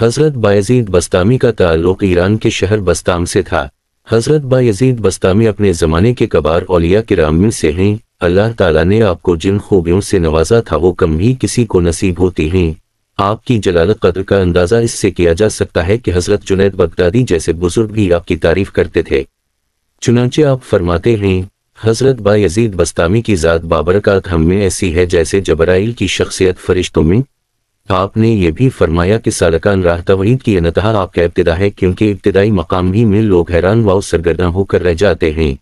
हज़रत बायजीद बस्तामी का ताल्लुक ईरान के शहर बस्ताम से था हज़रत बायजीद बस्तामी अपने ज़माने के कबार औलिया के राम से हैं अल्लाह ताला ने आपको जिन खूबियों से नवाजा था वो कम ही किसी को नसीब होती हैं आपकी जलालत कदर का अंदाज़ा इससे किया जा सकता है कि हज़रत जुनेद बगदादी जैसे बुजुर्ग भी आपकी तारीफ करते थे चुनाचे आप फरमाते हैं हज़रत बायजीद बस्तामी की ज़ात बाबरकत हम में ऐसी है जैसे जबराइल की शख्सियत फरिश्तों में आपने ये भी फरमाया कि सालकान राह तवहीद की अनतः आपका इब्तदा है क्योंकि इब्तदाई मकाम ही में लोग हैरान व सरगर्दा होकर रह जाते हैं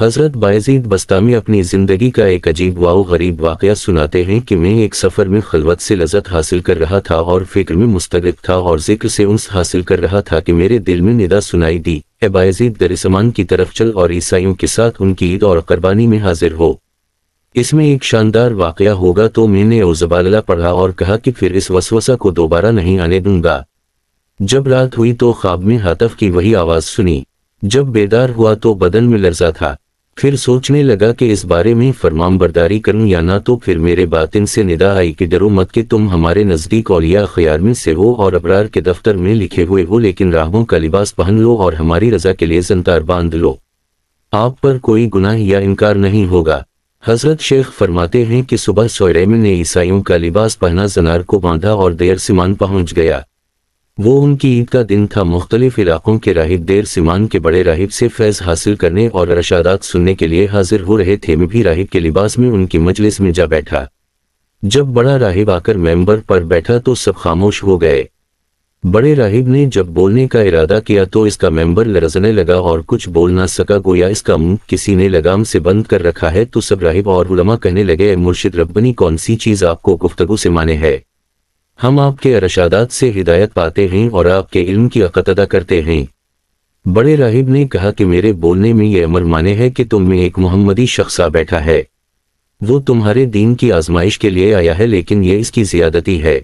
हजरत बायजीद बस्तामी अपनी जिंदगी का एक अजीब वाओ गरीब वाक़ सुनाते हैं कि मैं एक सफ़र में खलवत से लजत हासिल कर रहा था और फिक्र में मुस्तरद था और जिक्र से उन्स हासिल कर रहा था कि मेरे दिल में निदा सुनाई दी ए बायजीद दरिसमान की तरफ चल और ईसाइयों के साथ उनकी ईद और कुरबानी में हाजिर हो इसमें एक शानदार वाकया होगा तो मैंने उजबाला पढ़ा और कहा कि फिर इस वसवसा को दोबारा नहीं आने दूंगा जब रात हुई तो ख्वाब में हाथफ की वही आवाज़ सुनी जब बेदार हुआ तो बदन में लर्जा था फिर सोचने लगा कि इस बारे में फरमाम बरदारी करूं या ना तो फिर मेरे बातिन से निदा आई कि डरो मत कि तुम हमारे नज़दीक औलिया खयार में से हो और अबरार के दफ्तर में लिखे हुए हो लेकिन राहों का लिबास पहन लो और हमारी रजा के लिए जनतार बांध लो आप पर कोई गुनाह या इनकार नहीं होगा हजरत शेख फरमाते हैं कि सुबह सोरेम ने ईसाइयों का लिबास पहना जनार को बांधा और देर सिमान पहुंच गया वो उनकी ईद का दिन था मुख्तलिफ इलाकों के राहिब देर सिमान के बड़े राहिब से फैज हासिल करने और रशादात सुनने के लिए हाजिर हो रहे थे में भी राहिब के लिबास में उनकी मजलिस में जा बैठा जब बड़ा राहिब आकर मेंबर पर बैठा तो सब खामोश हो गए बड़े राहिब ने जब बोलने का इरादा किया तो इसका मेंबर लरजने लगा और कुछ बोल ना सका गोया इसका मुंह किसी ने लगाम से बंद कर रखा है तो सब राहिब और उलमा कहने लगे मुर्शिद रब्बनी कौन सी चीज आपको गुफ्तगु से माने है हम आपके अरशादात से हिदायत पाते हैं और आपके इल्म की अकतदा करते हैं बड़े राहिब ने कहा कि मेरे बोलने में यह अमर माने है कि तुम में एक मोहम्मदी शख्सा बैठा है वो तुम्हारे दीन की आजमाइश के लिए आया है लेकिन यह इसकी ज्यादती है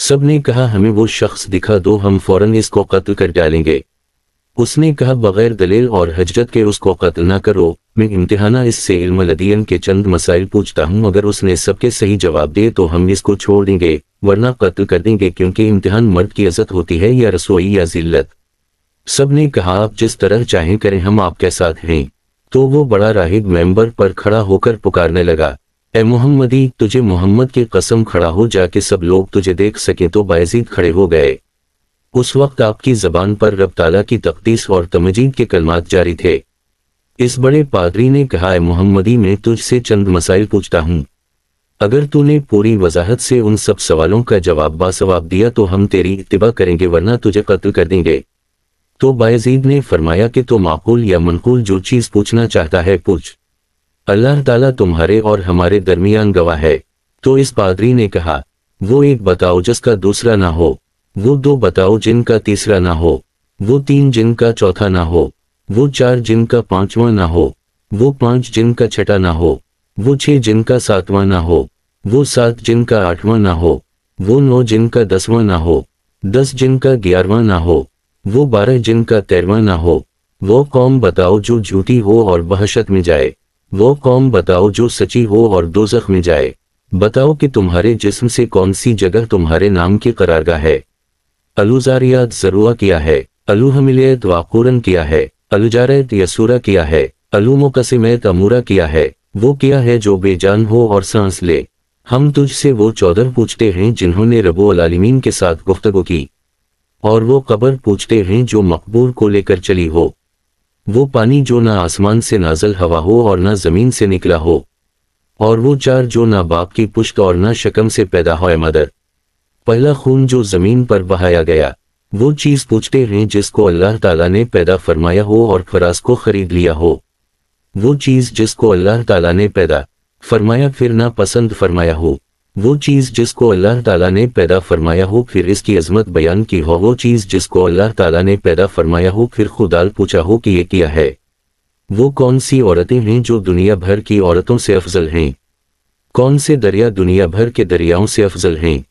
सब ने कहा हमें वो शख्स दिखा दो हम फौरन इसको कत्ल कर डालेंगे उसने कहा बगैर दलील और हजरत के उसको कत्ल ना करो मैं इम्तिहाना इससे इल्म लदीन के चंद मसाइल पूछता हूँ अगर उसने सबके सही जवाब दे तो हम इसको छोड़ देंगे वरना कत्ल कर देंगे क्योंकि इम्तिहान मर्द की इज्जत होती है या रसोई या जिल्लत सब ने कहा आप जिस तरह चाहें करें हम आपके साथ हैं तो वो बड़ा राहिब मेंबर पर खड़ा होकर पुकारने लगा ए मोहम्मदी तुझे मोहम्मद की कसम खड़ा हो जाके सब लोग तुझे देख सके तो बायजीद खड़े हो गए उस वक्त आपकी जबान पर रब ताला की तख्तीस और तमजीद के कलमात जारी थे इस बड़े पादरी ने कहा मोहम्मदी मैं तुझसे चंद मसाइल पूछता हूँ अगर तूने पूरी वजाहत से उन सब सवालों का जवाब बासवाब दिया तो हम तेरी इतबा करेंगे वरना तुझे कत्ल कर देंगे तो बायजीद ने फरमाया कि तो माकूल या मनकूल जो चीज़ पूछना चाहता है पूछ अल्लाह ताला तुम्हारे और हमारे दरमियान गवाह है तो इस पादरी ने कहा वो एक बताओ जिसका दूसरा ना हो वो दो बताओ जिनका तीसरा ना हो वो तीन जिनका चौथा ना हो वो चार जिनका पांचवा ना हो वो पांच जिनका छठा ना हो वो छह जिनका सातवां ना हो वो सात जिनका आठवां ना हो वो नौ जिनका दसवां ना हो दस जिनका ग्यारहवां ना हो वो बारह जिनका तेरहवां ना हो वो कौम बताओ जो झूठी हो और बहशत में जाए वो कौम बताओ जो सची हो और दो में जाए बताओ कि तुम्हारे जिस्म से कौन सी जगह तुम्हारे नाम की करारगा है अलुजारियात जरुआ किया है अलूहमिलियत वाकुरन किया है अलुजारत यसूरा किया है अलुमोकसिमैत अमूरा किया है वो किया है जो बेजान हो और सांस ले हम तुझसे वो चौधर पूछते हैं जिन्होंने रबो अलालमीन के साथ गुफ्तगु की और वो कबर पूछते हैं जो मकबूर को लेकर चली हो वो पानी जो ना आसमान से नाजल हवा हो और ना जमीन से निकला हो और वो चार जो ना बाप की पुष्क और ना शकम से पैदा हो मदर पहला खून जो जमीन पर बहाया गया वो चीज पूछते हैं जिसको अल्लाह ताला ने पैदा फरमाया हो और फराज को खरीद लिया हो वो चीज जिसको अल्लाह ताला ने पैदा फरमाया फिर ना पसंद फरमाया हो वो चीज़ जिसको अल्लाह ताला ने पैदा फरमाया हो फिर इसकी अजमत बयान की हो वो चीज़ जिसको अल्लाह ताला ने पैदा फरमाया हो फिर खुदाल पूछा हो कि ये किया है वो कौन सी औरतें हैं जो दुनिया भर की औरतों से अफजल हैं कौन से दरिया दुनिया भर के दरियाओं से अफजल हैं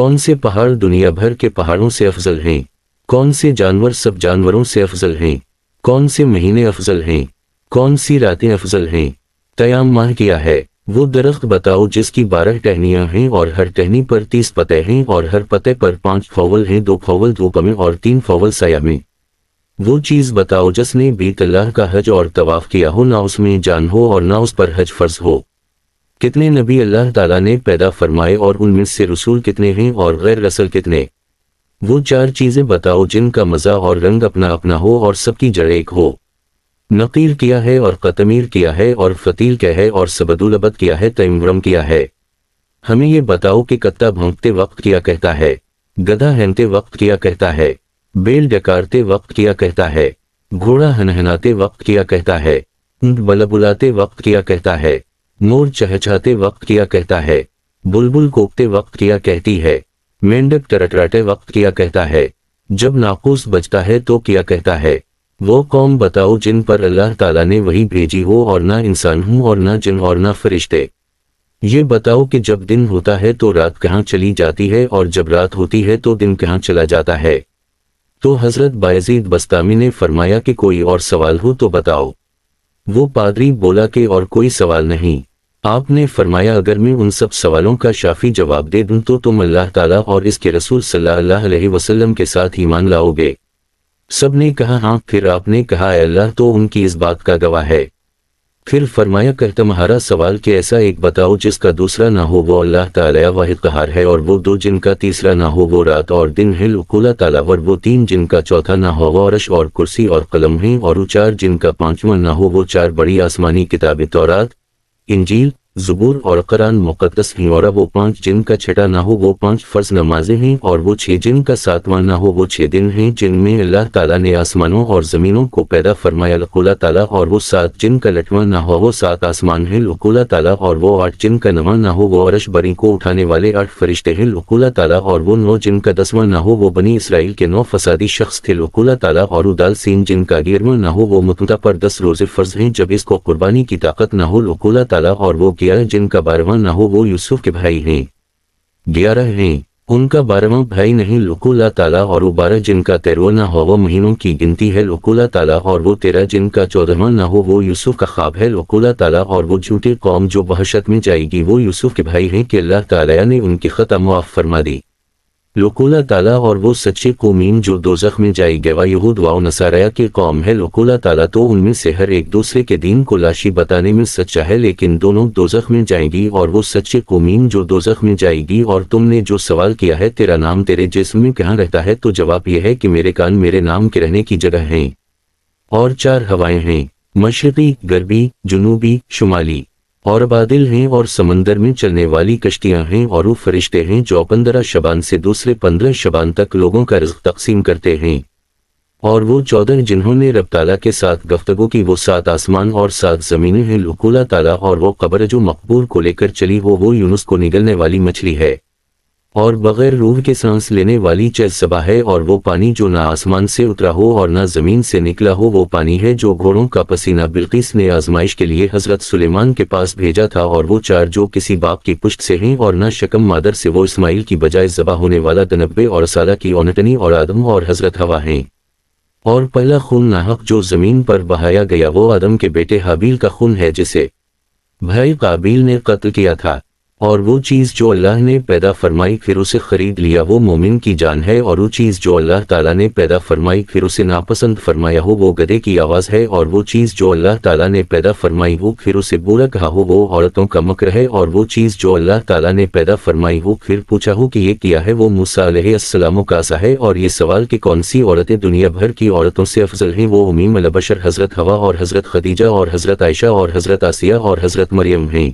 कौन से पहाड़ दुनिया भर के पहाड़ों से अफजल हैं कौन से जानवर सब जानवरों से अफजल हैं कौन से महीने अफजल हैं कौन सी रातें अफजल हैं तयाम माह किया है वो दरख्त बताओ जिसकी बारह टहनियां हैं और हर टहनी पर तीस पते हैं और हर पते पर पांच फवल हैं दो फवल दो कमे और तीन फवल सया में वो चीज बताओ जिसने बीत का हज और तवाफ किया हो ना उसमें जान हो और ना उस पर हज फर्ज हो कितने नबी अल्लाह तला ने पैदा फरमाए और उनमें से रसूल कितने हैं और गैर रसल कितने वो चार चीजें बताओ जिनका मज़ा और रंग अपना अपना हो और सबकी जड़ एक हो नकीर किया है और कतमीर किया है और फतील किया है और सबदुलबत किया है तयम्रम किया है हमें ये बताओ कि कत्ता भोंकते वक्त किया कहता है गधा हनते वक्त किया कहता है बेल डकारते वक्त किया कहता है घोड़ा हनहनाते वक्त किया कहता है बलबुलाते वक्त किया कहता है मोर चहचहाते वक्त किया कहता है बुलबुल कोपते वक्त किया कहती है मेंढक टरटराटे वक्त किया कहता है जब नाकूस बजता है तो किया कहता है वो कौम बताओ जिन पर अल्लाह ताला ने वही भेजी हो और ना इंसान हूँ और ना जिन और ना फरिश्ते ये बताओ कि जब दिन होता है तो रात कहाँ चली जाती है और जब रात होती है तो दिन कहाँ चला जाता है तो हजरत बायजीद बस्तामी ने फरमाया कि कोई और सवाल हो तो बताओ वो पादरी बोला कि और कोई सवाल नहीं आपने फरमाया अगर मैं उन सब सवालों का शाफी जवाब दे दूं तो तुम अल्लाह ताला और इसके रसूल सल्लल्लाहु अलैहि वसल्लम के साथ ईमान लाओगे सबने कहा हाँ फिर आपने कहा अल्लाह तो उनकी इस बात का गवाह है फिर फरमाया कर तुम्हारा सवाल कि ऐसा एक बताओ जिसका दूसरा ना हो वो अल्लाह ताला वाहिद कहार है और वो दो जिनका तीसरा ना हो वो रात और दिन है लुकुला ताला और वो तीन जिनका चौथा ना हो वो अरश और कुर्सी और कलम है और चार जिनका पांचवा ना हो वो चार बड़ी आसमानी किताबें तौरात इंजील जुबूर और करान मुकदस है और वो पांच जिन का छठा ना हो वो पांच फर्ज नमाजें हैं और वो छह जिन का सातवां ना हो वो छह दिन हैं जिनमें अल्लाह ताला ने आसमानों और ज़मीनों को पैदा फरमाया लकुला ताला और वो सात जिन का ना हो वो सात आसमान है लकुला ताला और वो आठ जिन का नवा ना हो वो अरश बरी को उठाने वाले आठ फरिश्ते हैं लकुला ताला और वो नौ जिन का दसवा ना हो वो बनी इसराइल के नौ फसादी शख्स थे लकुला ताला और उदाल सीन जिन का गिरवा ना हो वो मतुदा पर दस रोजे फर्ज है जब इसको कुर्बानी की ताकत ना हो लकुला ताला और वो दिया जिनका बारवा न हो वो यूसुफ के भाई हैं ग्यारह हैं उनका बारहवा भाई नहीं लुकुला ताला और वो बारह जिनका तेरवा ना हो वो महीनों की गिनती है लुकुला ताला और वो तेरह जिनका चौदहवा ना हो वो यूसुफ का ख्वाब है लुकुला ताला और वो झूठे कौम जो बहशत में जाएगी वो यूसुफ के भाई हैं कि अल्लाह ताला ने उनकी खत्म मुआफ़ फरमा दी लोकोला ताला और वो सच्चे कोमीन जो दो में जाएगा गवा यहूद वाओ नसाराया के कौम है लोकोला ताला तो उनमें से हर एक दूसरे के दीन को लाशी बताने में सच्चा है लेकिन दोनों दो में जाएगी और वो सच्चे कोमीन जो दो में जाएगी और तुमने जो सवाल किया है तेरा नाम तेरे जिसम में कहाँ रहता है तो जवाब यह है कि मेरे कान मेरे नाम के रहने की जगह है और चार हवाएं हैं मशरकी गर्बी जुनूबी शुमाली और बादल हैं और समंदर में चलने वाली कश्तियां हैं और वो फरिश्ते हैं जो पंद्रह शबान से दूसरे पंद्रह शबान तक लोगों का रिज तकसीम करते हैं और वो चौदह जिन्होंने रबताला के साथ गफ्तगु की वो सात आसमान और सात ज़मीनें हैं लुकुला ताला और वो कब्र जो मकबूल को लेकर चली वो वो यूनुस को निगलने वाली मछली है और बगैर रूह के सांस लेने वाली चैसबा है और वो पानी जो ना आसमान से उतरा हो और ना जमीन से निकला हो वो पानी है जो घोड़ों का पसीना बिल्किस ने आजमाइश के लिए हजरत सुलेमान के पास भेजा था और वो चार जो किसी बाप की पुष्ट से हैं और ना शकम मादर से वो इस्माइल की बजाय जबा होने वाला तनबे और सादा की ओनटनी और आदम और हजरत हवा है और पहला खून नाहक जो जमीन पर बहाया गया वो आदम के बेटे हाबील का खून है जिसे भाई काबिल ने कत्ल किया था और वो चीज़ जो अल्लाह ने पैदा फरमाई फिर उसे खरीद लिया वो मोमिन की जान है और वो चीज़ जो अल्लाह ताला ने पैदा फरमाई फिर उसे नापसंद फरमाया हो वो गधे की आवाज़ है और वो चीज़ जो अल्लाह ताला ने पैदा फरमाई हो फिर उसे बोला कहा हो वो औरतों का मकर है और वो चीज़ जो अल्लाह ताला ने पैदा फरमाई हो फिर पूछा हो कि ये किया है वो मूसा का सा है और ये सवाल की कौन सी औरतें दुनिया भर की औरतों से अफजल हैं वो उमीम अलबशर हज़रत हवा और हज़रत खदीजा और हज़रत आयशा और हज़रत आसिया और हज़रत मरियम हैं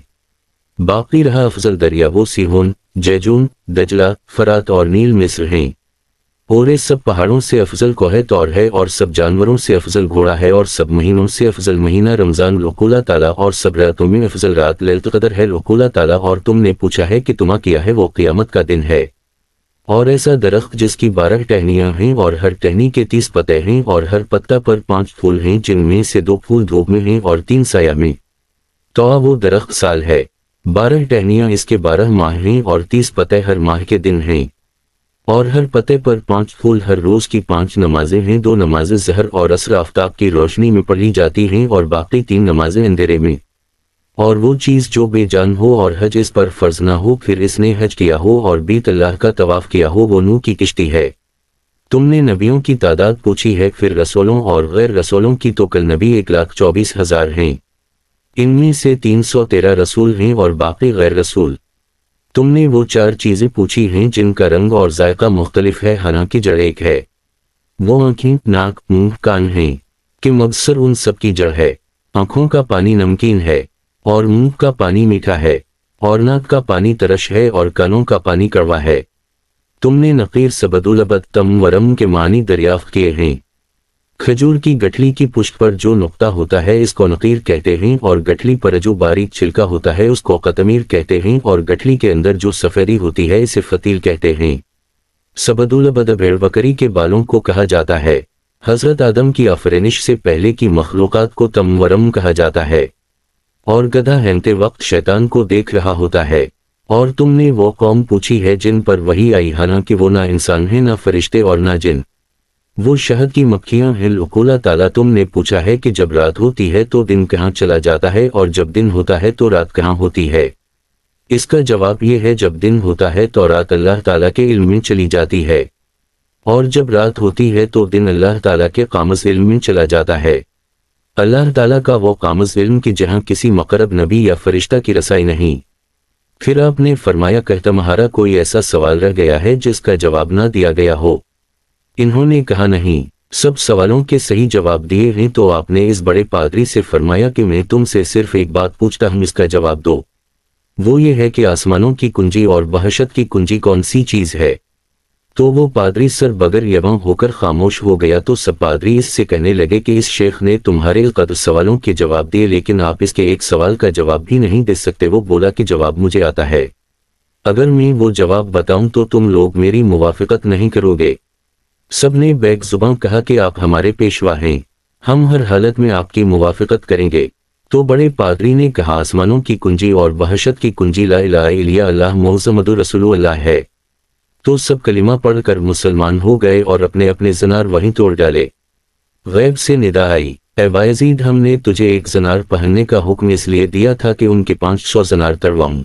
बाकी रहा अफजल दरिया वो सिहुन जैजून दजला फरात और नील मिस्र हैं और सब पहाड़ों से अफजल कोहत और है और सब जानवरों से अफजल घोड़ा है और सब महीनों से अफजल महीना रमजान लोकुला ताला और सब रातों में अफजल रात ललत कदर है लोकुला ताला और तुमने पूछा है कि तुम्हा किया है वो क़ियामत का दिन है और ऐसा दरख्त जिसकी बारह टहनियां हैं और हर टहनी के तीस पते हैं और हर पत्ता पर पांच फूल हैं जिनमें से दो फूल धूप में हैं और तीन साया में तो वो दरख्त साल है बारह टहनियां इसके बारह माह हैं और तीस पते हर माह के दिन हैं और हर पते पर पांच फूल हर रोज की पांच नमाजें हैं दो नमाजें जहर और असर आफ्ताब की रोशनी में पढ़ी जाती हैं और बाकी तीन नमाजें अंधेरे में और वो चीज़ जो बेजान हो और हज इस पर फर्ज ना हो फिर इसने हज किया हो और बीत अल्लाह का तवाफ किया हो वो नू की किश्ती है तुमने नबियों की तादाद पूछी है फिर रसोलों और गैर रसोलों की तो कल नबी एक लाख चौबीस हजार हैं इनमें से तीन सौ तेरह रसूल हैं और बाकी गैर रसूल तुमने वो चार चीज़ें पूछी हैं जिनका रंग और जायका मुख्तलिफ है हालांकि जड़ एक है वो आंखें नाक मुंह कान हैं कि मकसर उन सब की जड़ है आंखों का पानी नमकीन है और मुंह का पानी मीठा है और नाक का पानी तरश है और कानों का पानी कड़वा है तुमने नकीर सबदुलबत तम वरम के मानी दरियाफ किए हैं खजूर की गठली की पुष्प पर जो नुकता होता है इसको नकीर कहते हैं और गठली पर जो बारीक छिलका होता है उसको कतमीर कहते हैं और गठली के अंदर जो सफेदी होती है इसे फतील कहते हैं सबदुलबद भेड़ बकरी के बालों को कहा जाता है हजरत आदम की अफरनिश से पहले की मखलूक़ात को तमवरम कहा जाता है और गधा हेनते वक्त शैतान को देख रहा होता है और तुमने वो कौम पूछी है जिन पर वही आई हाना कि वो ना इंसान है ना फरिश्ते और ना जिन वो शहद की मक्खियां हैं लुकोला ताला तुमने पूछा है कि जब रात होती है तो दिन कहाँ चला जाता है और जब दिन होता है तो रात कहाँ होती है इसका जवाब यह है जब दिन होता है तो रात अल्लाह ताला के इल्म में चली जाती है और जब रात होती है तो दिन अल्लाह ताला के कामस इल्म में चला जाता है अल्लाह ताला का वो कामस इल्म की जहाँ किसी मकरब नबी या फरिश्ता की रसाई नहीं फिर आपने फरमाया कहता महारा कोई ऐसा सवाल रह गया है जिसका जवाब ना दिया गया हो इन्होंने कहा नहीं सब सवालों के सही जवाब दिए हैं तो आपने इस बड़े पादरी से फरमाया कि मैं तुमसे सिर्फ एक बात पूछता हूं इसका जवाब दो वो ये है कि आसमानों की कुंजी और बहशत की कुंजी कौन सी चीज है तो वो पादरी सर बगर यवा होकर खामोश हो गया तो सब पादरी इससे कहने लगे कि इस शेख ने तुम्हारे कद सवालों के जवाब दिए लेकिन आप इसके एक सवाल का जवाब भी नहीं दे सकते वो बोला कि जवाब मुझे आता है अगर मैं वो जवाब बताऊं तो तुम लोग मेरी मुवाफिकत नहीं करोगे सबने बैग जुबा कहा कि आप हमारे पेशवा हैं हम हर हालत में आपकी मुवाफिकत करेंगे तो बड़े पादरी ने कहा आसमानों की कुंजी और बहशत की कुंजी ला लाला अल्लाह मोहम्मद रसुल्ला है तो सब कलिमा पढ़कर मुसलमान हो गए और अपने अपने जनार वहीं तोड़ डाले गैब से निदा आई एबायजीद हमने तुझे एक जनार पहनने का हुक्म इसलिए दिया था कि उनके पांच सौ जनार तरवाऊं